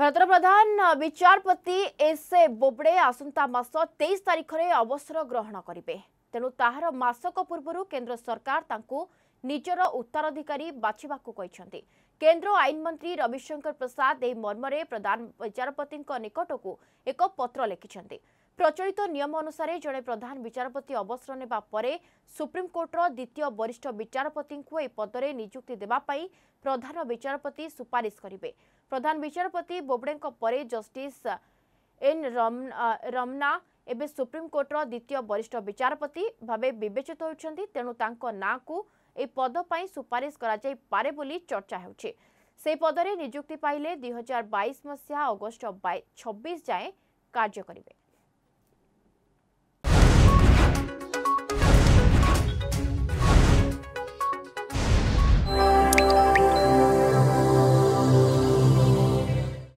ଭାରତର ପ୍ରଧାନ ବିଚାରପତି S A Bobde ଆସନ୍ତା ମାସ ତେଇଶ ତାରିଖରେ ଅବସର ଗ୍ରହଣ କରିବେ ତେଣୁ ତାହାର ମାସକ ପୂର୍ବରୁ କେନ୍ଦ୍ର ସରକାର ତାଙ୍କୁ ନିଜର ଉତ୍ତରାଧିକାରୀ ବାଛିବାକୁ କହିଛନ୍ତି କେନ୍ଦ୍ର ଆଇନମନ୍ତ୍ରୀ ରବିଶଙ୍କର ପ୍ରସାଦ ଏହି ମର୍ମରେ ପ୍ରଧାନ ବିଚାରପତିଙ୍କ ନିକଟକୁ ଏକ ପତ୍ର ଲେଖିଛନ୍ତି প্রচলিত নিয়ম অনুসারে জনে প্রধান বিচারপতি অবসর নেওয়া পরে সুপ্রিমকোর্টর দ্বিতীয় বরিষ্ঠ বিচারপতি এই পদরে নিযুক্তি দেওয়া প্রধান বিচারপতি সুপারিশ করবে প্রধান বিচারপতি বোবড়ে পরে জষ্টিস এন রমনা এবে সুপ্রিমকোর্টর দ্বিতীয় বরিষ্ঠ বিচারপতি ভাবে বিবেচিত হচ্ছেন তেণু তাঁক নাঁকু এই পদ পাই সুপারিশ করা পারে বলে চর্চা হচ্ছে সেই পদরে নিযুক্তি পাইলে দুই হাজার বাইশ মশা অগস্ট ছবিশ যায় কার্য করবে